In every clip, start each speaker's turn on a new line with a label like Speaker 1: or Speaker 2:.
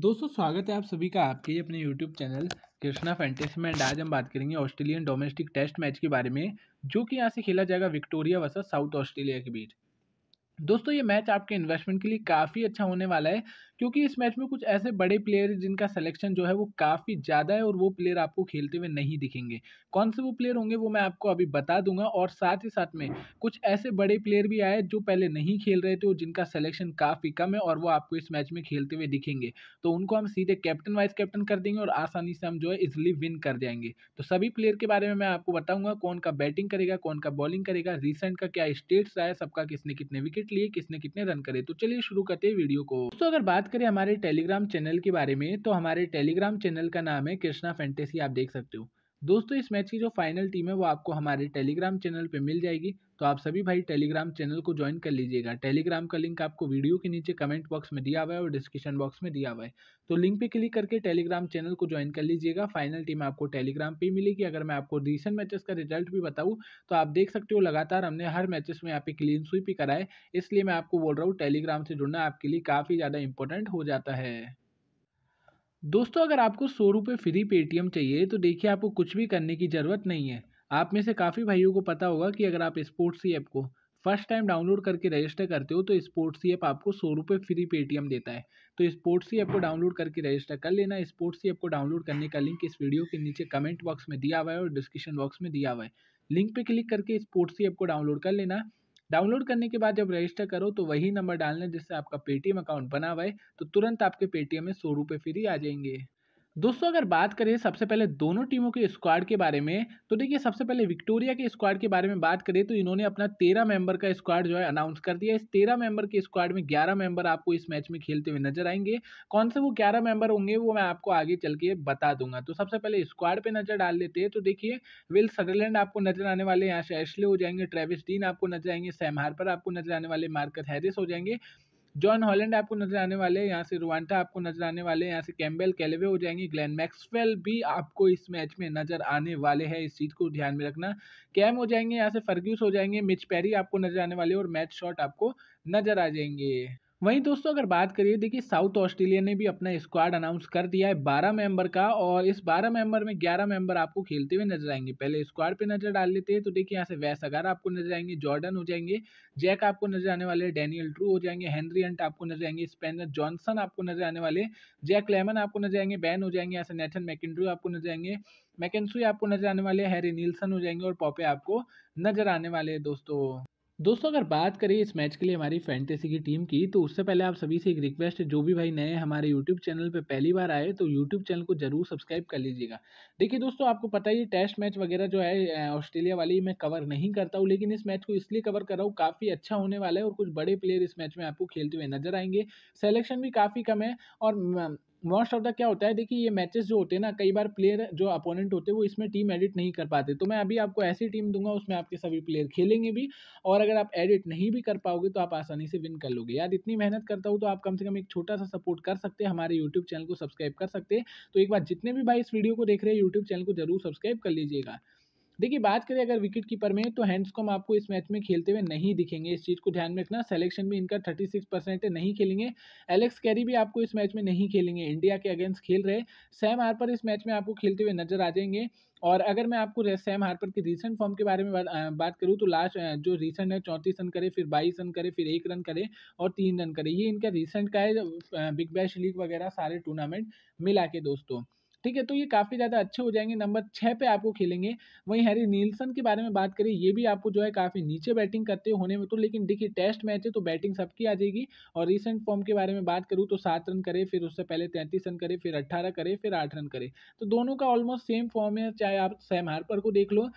Speaker 1: दोस्तों स्वागत है आप सभी का आपके अपने YouTube चैनल कृष्णा फैंटेस में आज हम बात करेंगे ऑस्ट्रेलियन डोमेस्टिक टेस्ट मैच के बारे में जो कि यहाँ से खेला जाएगा विक्टोरिया वर्सेस साउथ ऑस्ट्रेलिया के बीच दोस्तों ये मैच आपके इन्वेस्टमेंट के लिए काफ़ी अच्छा होने वाला है क्योंकि इस मैच में कुछ ऐसे बड़े प्लेयर जिनका सिलेक्शन जो है वो काफ़ी ज़्यादा है और वो प्लेयर आपको खेलते हुए नहीं दिखेंगे कौन से वो प्लेयर होंगे वो मैं आपको अभी बता दूंगा और साथ ही साथ में कुछ ऐसे बड़े प्लेयर भी आए जो पहले नहीं खेल रहे थे और जिनका सलेक्शन काफ़ी कम है और वो आपको इस मैच में खेलते हुए दिखेंगे तो उनको हम सीधे कैप्टन वाइस कैप्टन कर देंगे और आसानी से हम जो है इजिली विन कर जाएंगे तो सभी प्लेयर के बारे में मैं आपको बताऊँगा कौन का बैटिंग करेगा कौन का बॉलिंग करेगा रिसेंट का क्या स्टेट्स रहा है सबका किसने कितने विकेट लिए किसने कितने रन करे तो चलिए शुरू करते हैं वीडियो को दोस्तों अगर बात करें हमारे टेलीग्राम चैनल के बारे में तो हमारे टेलीग्राम चैनल का नाम है कृष्णा फैंटेसी आप देख सकते हो दोस्तों इस मैच की जो फाइनल टीम है वो आपको हमारे टेलीग्राम चैनल पे मिल जाएगी तो आप सभी भाई टेलीग्राम चैनल को ज्वाइन कर लीजिएगा टेलीग्राम का लिंक आपको वीडियो के नीचे कमेंट बॉक्स में दिया हुआ है और डिस्क्रिप्शन बॉक्स में दिया हुआ है तो लिंक पे क्लिक करके टेलीग्राम चैनल को ज्वाइन कर लीजिएगा फाइनल टीम आपको टेलीग्राम पर मिलेगी अगर मैं आपको रिसेंट मैचेस का रिजल्ट भी बताऊँ तो आप देख सकते हो लगातार हमने हर मैचेस में यहाँ पे क्लीन स्वीप ही कराए इसलिए मैं आपको बोल रहा हूँ टेलीग्राम से जुड़ना आपके लिए काफ़ी ज़्यादा इंपॉर्टेंट हो जाता है दोस्तों अगर आपको सौ रुपये फ्री पेटीएम चाहिए तो देखिए आपको कुछ भी करने की ज़रूरत नहीं है आप में से काफ़ी भाइयों को पता होगा कि अगर आप स्पोर्ट्स ऐप को फर्स्ट टाइम डाउनलोड करके रजिस्टर करते हो तो स्पोर्ट्स ऐप आपको सौ रुपये फ्री पेटीएम देता है तो स्पोर्ट्स ही ऐप को डाउनलोड करके रजिस्टर कर लेना स्पोर्ट्स ऐप को डाउनलोड करने का लिंक इस वीडियो के नीचे कमेंट बॉक्स में दिया हुआ है और डिस्क्रिप्शन बॉक्स में दिया हुआ है लिंक पर क्लिक करके स्पोर्ट्स ही ऐप को डाउनलोड कर लेना डाउनलोड करने के बाद जब रजिस्टर करो तो वही नंबर डालना जिससे आपका पेटीएम अकाउंट बना हुआ है तो तुरंत आपके पेटीएम में सौ रुपये फ्री आ जाएंगे दोस्तों अगर बात करें सबसे पहले दोनों टीमों के स्क्वाड के बारे में तो देखिए सबसे पहले विक्टोरिया के स्क्वाड के बारे में बात करें तो इन्होंने अपना तेरह मेंबर का स्क्वाड जो है अनाउंस कर दिया इस तेरह मेंबर के स्क्वाड में ग्यारह मेंबर आपको इस मैच में खेलते हुए नजर आएंगे कौन से वो ग्यारह मेंबर होंगे वो मैं आपको आगे चल के बता दूंगा तो सबसे पहले स्क्वाड पर नजर डाल लेते हैं तो देखिए विल सडरलैंड आपको नजर आने वाले यहाँ से एशले हो जाएंगे ट्रेविस डीन आपको नजर आएंगे सैम हार्पर आपको नजर आने वाले मार्कस हैरिस हो जाएंगे जॉन हॉलैंड आपको नजर आने वाले हैं यहाँ से रुवांटा आपको नजर आने वाले हैं यहाँ से कैम्बेल कैलेवे हो जाएंगे ग्लैन मैक्सवेल भी आपको इस मैच में नजर आने वाले हैं इस चीज़ को ध्यान में रखना कैम हो जाएंगे यहाँ से फर्ग्यूस हो जाएंगे मिच पैरी आपको नजर आने वाले और मैच शॉट आपको नजर आ जाएंगे वहीं दोस्तों अगर बात करिए देखिए साउथ ऑस्ट्रेलिया ने भी अपना स्क्वाड अनाउंस कर दिया है बारह मेंबर का और इस बारह मेंबर में ग्यारह मेंबर आपको खेलते हुए नजर आएंगे पहले स्क्वाड पे नजर डाल लेते हैं तो देखिए यहाँ से वैस अगार आपको नजर आएंगे जॉर्डन हो जाएंगे जैक आपको नजर आने वाले डैनियल ट्रू हो जाएंगे हेनरी एंट आपको नजर आएंगे स्पेनर जॉनसन आपको नजर आने वाले जैक लेमन आपको नजर आएंगे बैन हो जाएंगे यहाँ से नेथन मैकिंड्रू आपको नजर आएंगे मैकेंसुई आपको नजर आने वाले हैरी नीलसन हो जाएंगे और पॉपे आपको नजर आने वाले दोस्तों दोस्तों अगर बात करें इस मैच के लिए हमारी फैंटेसी की टीम की तो उससे पहले आप सभी से एक रिक्वेस्ट है जो भी भाई नए हमारे यूट्यूब चैनल पे पहली बार आए तो यूट्यूब चैनल को जरूर सब्सक्राइब कर लीजिएगा देखिए दोस्तों आपको पता ही टेस्ट मैच वगैरह जो है ऑस्ट्रेलिया वाली मैं कवर नहीं करता हूँ लेकिन इस मैच को इसलिए कवर कर रहा हूँ काफ़ी अच्छा होने वाला है और कुछ बड़े प्लेयर इस मैच में आपको खेलते हुए नजर आएंगे सेलेक्शन भी काफ़ी कम है और मोस्ट ऑफ द क्या होता है देखिए ये मैचेस जो होते हैं ना कई बार प्लेयर जो अपोनेंट होते हैं वो इसमें टीम एडिट नहीं कर पाते तो मैं अभी आपको ऐसी टीम दूंगा उसमें आपके सभी प्लेयर खेलेंगे भी और अगर आप एडिट नहीं भी कर पाओगे तो आप आसानी से विन कर लोगे यार इतनी मेहनत करता हूँ तो आप कम से कम एक छोटा सा सपोर्ट कर सकते हैं हमारे यूट्यूब चैनल को सब्सक्राइब कर सकते हैं तो एक बार जितने भी भाई इस वीडियो को देख रहे हैं यूट्यूब चैनल को जरूर सब्सक्राइब कर लीजिएगा देखिए बात करें अगर विकेट कीपर में तो हैंड्सकॉम आपको इस मैच में खेलते हुए नहीं दिखेंगे इस चीज़ को ध्यान में रखना सेलेक्शन भी इनका 36 परसेंट नहीं खेलेंगे एलेक्स कैरी भी आपको इस मैच में नहीं खेलेंगे इंडिया के अगेंस्ट खेल रहे सैम हार्पर इस मैच में आपको खेलते हुए नजर आ जाएंगे और अगर मैं आपको सैम हार्पर की रीसेंट फॉर्म के बारे में बात, बात करूँ तो लास्ट जो रीसेंट है चौंतीस रन करे फिर बाईस रन करे फिर एक रन करे और तीन रन करे ये इनका रीसेंट का है बिग बैश लीग वगैरह सारे टूर्नामेंट मिला के दोस्तों ठीक है तो ये काफ़ी ज़्यादा अच्छे हो जाएंगे नंबर छः पे आपको खेलेंगे वहीं हैरी नीलसन के बारे में बात करें ये भी आपको जो है काफ़ी नीचे बैटिंग करते होने में तो लेकिन देखिए टेस्ट मैच है तो बैटिंग सबकी आ जाएगी और रिसेंट फॉर्म के बारे में बात करूँ तो सात रन करे फिर उससे पहले तैंतीस रन करे फिर अट्ठारह करे फिर आठ रन करे तो दोनों का ऑलमोस्ट सेम फॉर्म है चाहे आप सैम हार्पर को देख लो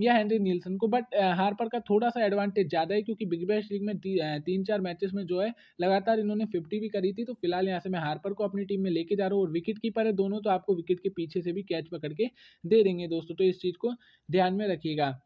Speaker 1: या हेनरी नील्सन को बट हार्पर का थोड़ा सा एडवांटेज ज़्यादा है क्योंकि बिग बैश लीग में ती, तीन चार मैचेस में जो है लगातार इन्होंने फिफ्टी भी करी थी तो फिलहाल यहाँ से मैं हार्पर को अपनी टीम में लेके जा रहा हूँ और विकेट कीपर है दोनों तो आपको विकेट के पीछे से भी कैच पकड़ के दे देंगे दोस्तों तो इस चीज़ को ध्यान में रखिएगा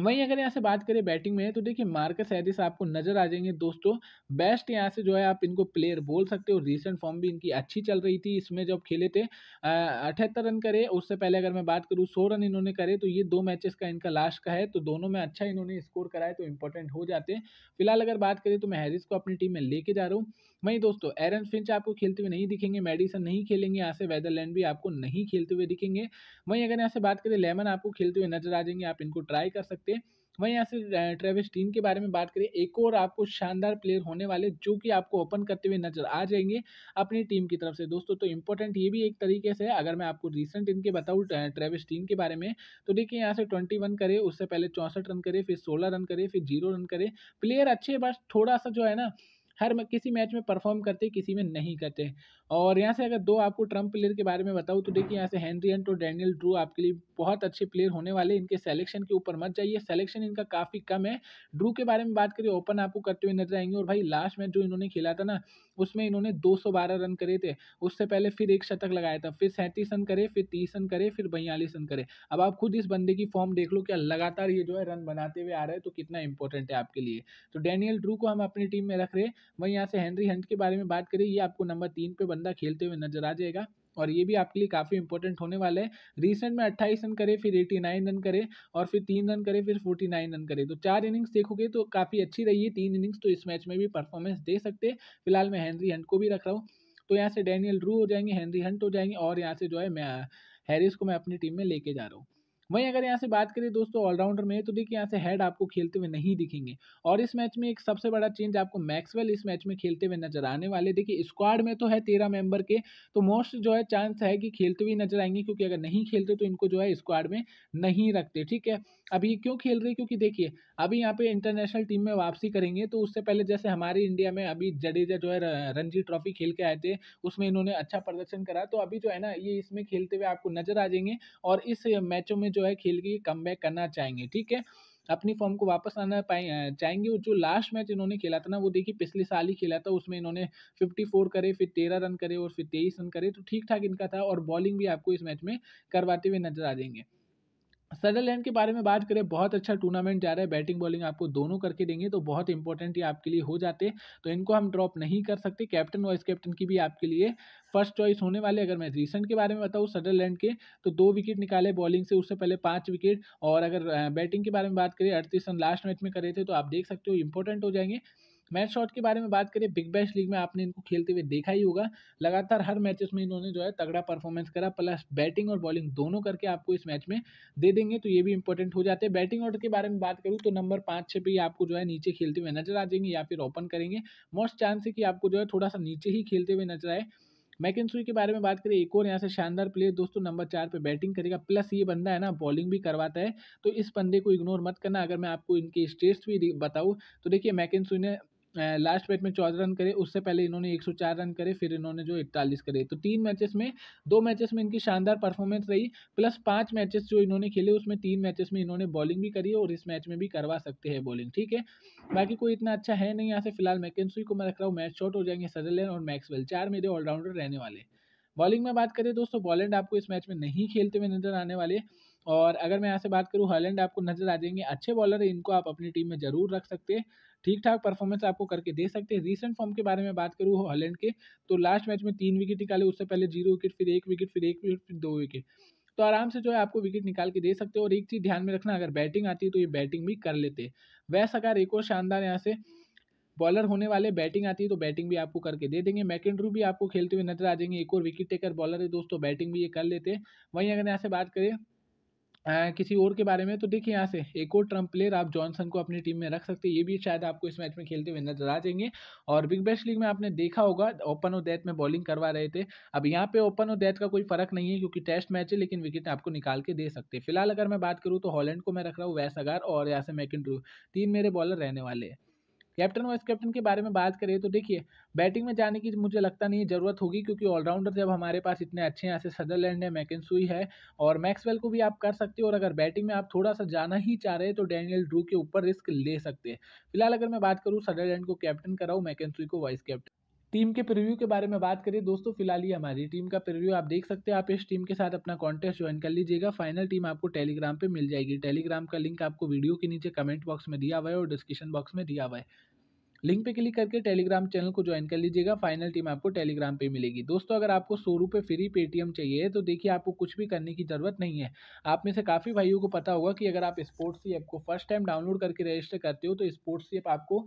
Speaker 1: वहीं अगर यहाँ से बात करें बैटिंग में तो देखिए मार्कस हैरिस आपको नजर आ जाएंगे दोस्तों बेस्ट यहाँ से जो है आप इनको प्लेयर बोल सकते हो रिसेंट फॉर्म भी इनकी अच्छी चल रही थी इसमें जब खेले थे अठहत्तर रन करे उससे पहले अगर मैं बात करूँ सौ रन इन्होंने करे तो ये दो मैचेस का इनका लास्ट का है तो दोनों में अच्छा इन्होंने स्कोर कराए तो इंपॉर्टेंट हो जाते फिलहाल अगर बात करें तो मैं हैरिस को अपनी टीम में लेके जा रहा हूँ वहीं दोस्तों एरन फिंच आपको खेलते हुए नहीं दिखेंगे मेडिसन नहीं खेलेंगे यहाँ से वेदरलैंड भी आपको नहीं खेलते हुए दिखेंगे वहीं अगर यहाँ से बात करें लेमन आपको खेलते हुए नजर आ जाएंगे आप इनको ट्राई कर सकते सकते हैं वहीं यहाँ से ट्रेविस टीम के बारे में बात करें एक और आपको शानदार प्लेयर होने वाले जो कि आपको ओपन करते हुए नजर आ जाएंगे अपनी टीम की तरफ से दोस्तों तो इंपॉर्टेंट ये भी एक तरीके से अगर मैं आपको रिसेंट इनके बताऊँ ट्रेविस टीम के बारे में तो देखिए यहाँ से ट्वेंटी वन करे उससे पहले चौंसठ रन करे फिर सोलह रन करे फिर जीरो रन करे प्लेयर अच्छे बस थोड़ा सा जो है ना हर किसी मैच में परफॉर्म करते किसी में नहीं करते और यहाँ से अगर दो आपको ट्रम्प प्लेयर के बारे में बताऊँ तो देखिए यहाँ से हेनरी एंड और तो डैनियल ड्रू आपके लिए बहुत अच्छे प्लेयर होने वाले इनके सेलेक्शन के ऊपर मत जाइए सेलेक्शन इनका काफ़ी कम है ड्रू के बारे में बात करिए ओपन आपको करते हुए नजर आएंगे और भाई लास्ट मैच जो इन्होंने खेला था ना उसमें इन्होंने 212 रन करे थे उससे पहले फिर एक शतक लगाया था फिर सैंतीस रन करे फिर तीस रन करे फिर बयालीस रन करे अब आप खुद इस बंदे की फॉर्म देख लो क्या लगातार ये जो है रन बनाते हुए आ रहे हैं तो कितना इंपॉर्टेंट है आपके लिए तो डैनियल ड्रू को हम अपनी टीम में रख रहे हैं वहीं यहाँ से हैंनरी हंट के बारे में बात करें ये आपको नंबर तीन पे बंदा खेलते हुए नजर आ जाएगा और ये भी आपके लिए काफ़ी इंपॉर्टेंट होने वाला है रिसेंट में अट्ठाईस रन करे फिर एटी नाइन रन करे और फिर तीन रन करे फिर फोर्टी नाइन रन करे तो चार इनिंग्स देखोगे तो काफ़ी अच्छी रही है तीन इनिंग्स तो इस मैच में भी परफॉर्मेंस दे सकते फिलहाल मैं हैंनरी हंट को भी रख रहा हूँ तो यहाँ से डैनियल रू हो जाएंगे हेनरी हंट हो जाएंगे और यहाँ से जो है मैं हैरिस को मैं अपनी टीम में लेके जा रहा हूँ वहीं अगर यहाँ से बात करें दोस्तों ऑलराउंडर में तो देखिए यहाँ से हेड आपको खेलते हुए नहीं दिखेंगे और इस मैच में एक सबसे बड़ा चेंज आपको मैक्सवेल इस मैच में खेलते हुए नजर आने वाले देखिए स्क्वाड में तो है तेरह मेंबर के तो मोस्ट जो है चांस है कि खेलते हुए नजर आएंगे क्योंकि अगर नहीं खेलते तो इनको जो है स्क्वाड में नहीं रखते ठीक है अभी क्यों खेल रहे क्योंकि देखिए अभी यहाँ पे इंटरनेशनल टीम में वापसी करेंगे तो उससे पहले जैसे हमारे इंडिया में अभी जडेजा जो है रणजी ट्रॉफी खेल के आए थे उसमें इन्होंने अच्छा प्रदर्शन करा तो अभी जो है ना ये इसमें खेलते हुए आपको नजर आ जाएंगे और इस मैचों में जो है खेल के कम करना चाहेंगे ठीक है अपनी फॉर्म को वापस आना पाए चाहेंगे जो लास्ट मैच इन्होंने खेला था ना वो देखिए पिछले साल ही खेला था उसमें इन्होंने 54 करे फिर 13 रन करे और फिर 23 रन करे तो ठीक ठाक इनका था और बॉलिंग भी आपको इस मैच में करवाते हुए नजर आ जाएंगे सदरलैंड के बारे में बात करें बहुत अच्छा टूर्नामेंट जा रहा है बैटिंग बॉलिंग आपको दोनों करके देंगे तो बहुत इंपॉर्टेंट ये आपके लिए हो जाते तो इनको हम ड्रॉप नहीं कर सकते कैप्टन वाइस कैप्टन की भी आपके लिए फर्स्ट चॉइस होने वाले अगर मैं रिसेंट के बारे में बताऊँ सदरलैंड के तो दो विकेट निकाले बॉलिंग से उससे पहले पाँच विकेट और अगर बैटिंग के बारे में बात करें अड़तीस रन लास्ट मैच में करे थे तो आप देख सकते हो इंपॉर्टेंट हो जाएंगे मैच शॉट के बारे में बात करें बिग बैश लीग में आपने इनको खेलते हुए देखा ही होगा लगातार हर मैचेस में इन्होंने जो है तगड़ा परफॉर्मेंस करा प्लस बैटिंग और बॉलिंग दोनों करके आपको इस मैच में दे देंगे तो ये भी इंपॉर्टेंट हो जाते हैं बैटिंग ऑर्डर के बारे में बात करूँ तो नंबर पाँच छः ही आपको जो है नीचे खेलते हुए नजर आ जाएंगे या फिर ओपन करेंगे मोस्ट चांस है कि आपको जो है थोड़ा सा नीचे ही खेलते हुए नजर आए मैकिनसुई के बारे में बात करें एक और यहाँ से शानदार प्लेयर दोस्तों नंबर चार पे बैटिंग करेगा प्लस ये बंदा है ना बॉलिंग भी करवाता है तो इस बंदे को इग्नोर मत करना अगर मैं आपको इनके स्टेट्स भी बताऊँ तो देखिए मैकिनसुई ने लास्ट मैच में चौदह रन करे उससे पहले इन्होंने चार रन करे फिर इन्होंने जो इकतालीस करे तो तीन मैचेस में दो मैचेस में इनकी शानदार परफॉर्मेंस रही प्लस पांच मैचेस जो इन्होंने खेले उसमें तीन मैचेस में इन्होंने बॉलिंग भी करी है और इस मैच में भी करवा सकते हैं बॉलिंग ठीक है बाकी कोई इतना अच्छा है नहीं यहाँ से फिलहाल मैकेंसी को मैं रख रहा हूँ मैच शॉट हो जाएंगे सदरलैंड और मैक्सवेल चार मेरे ऑलराउंडर रहने वाले बॉलिंग में बात करें दोस्तों बॉलैंड आपको इस मैच में नहीं खेलते हुए नजर आने वाले और अगर मैं यहाँ से बात करूँ हॉलैंड आपको नजर आ जाएंगे अच्छे बॉलर है इनको आप अपनी टीम में जरूर रख सकते हैं ठीक ठाक परफॉर्मेंस आपको करके दे सकते हैं रीसेंट फॉर्म के बारे में बात करूँ हॉलैंड के तो लास्ट मैच में तीन विकेट निकाले उससे पहले जीरो विकेट फिर एक विकेट फिर एक विकेट फिर दो विकेट तो आराम से जो है आपको विकेट निकाल के दे सकते हो और एक चीज़ ध्यान में रखना अगर बैटिंग आती है तो ये बैटिंग भी कर लेते हैं वैसा एक और शानदार यहाँ से बॉलर होने वाले बैटिंग आती है तो बैटिंग भी आपको करके दे देंगे मैकेंड्रू भी आपको खेलते हुए नजर आ जाएंगे एक और विकेट टेकर बॉलर है दोस्तों बैटिंग भी ये कर लेते हैं वहीं अगर यहाँ से बात करें आ, किसी और के बारे में तो देखिए यहाँ से एक और ट्रम्प प्लेयर आप जॉनसन को अपनी टीम में रख सकते हैं ये भी शायद आपको इस मैच में खेलते हुए नजर आ जाएंगे और बिग बैश लीग में आपने देखा होगा ओपन और डेथ में बॉलिंग करवा रहे थे अब यहाँ पे ओपन और डेथ का कोई फर्क नहीं है क्योंकि टेस्ट मैच है लेकिन विकेट आपको निकाल के दे सकते हैं फिलहाल अगर मैं बात करूँ तो हॉलैंड को मैं रख रहा हूँ वैसागार और यहाँ से मैकिन तीन मेरे बॉलर रहने वाले हैं कैप्टन वाइस कैप्टन के बारे में बात करें तो देखिए बैटिंग में जाने की मुझे लगता नहीं है ज़रूरत होगी क्योंकि ऑलराउंडर जब हमारे पास इतने अच्छे यहाँ से सदरलैंड है मैकेंसुई है और मैक्सवेल को भी आप कर सकते हो और अगर बैटिंग में आप थोड़ा सा जाना ही चाह रहे हैं तो डैनियल ड्रू के ऊपर रिस्क ले सकते हैं फिलहाल अगर मैं बात करूँ सदरलैंड को कैप्टन कराऊँ मैकेंसुई को वाइस कैप्टन टीम के प्रीव्यू के बारे में बात करें दोस्तों फिलहाल ही हमारी टीम का प्रीव्यू आप देख सकते हैं आप इस टीम के साथ अपना कॉन्टेस्ट ज्वाइन कर लीजिएगा फाइनल टीम आपको टेलीग्राम पे मिल जाएगी टेलीग्राम का लिंक आपको वीडियो के नीचे कमेंट बॉक्स में दिया हुआ है और डिस्क्रिप्शन बॉक्स में दिया हुआ है लिंक पे क्लिक करके टेलीग्राम चैनल को ज्वाइन कर लीजिएगा फाइनल टीम आपको टेलीग्राम पे मिलेगी दोस्तों अगर आपको सौ रुपये फ्री पेटीएम चाहिए तो देखिए आपको कुछ भी करने की ज़रूरत नहीं है आप में से काफ़ी भाइयों को पता होगा कि अगर आप स्पोर्ट्स ऐप को फर्स्ट टाइम डाउनलोड करके रजिस्टर करते हो तो स्पोर्ट्स ऐप आपको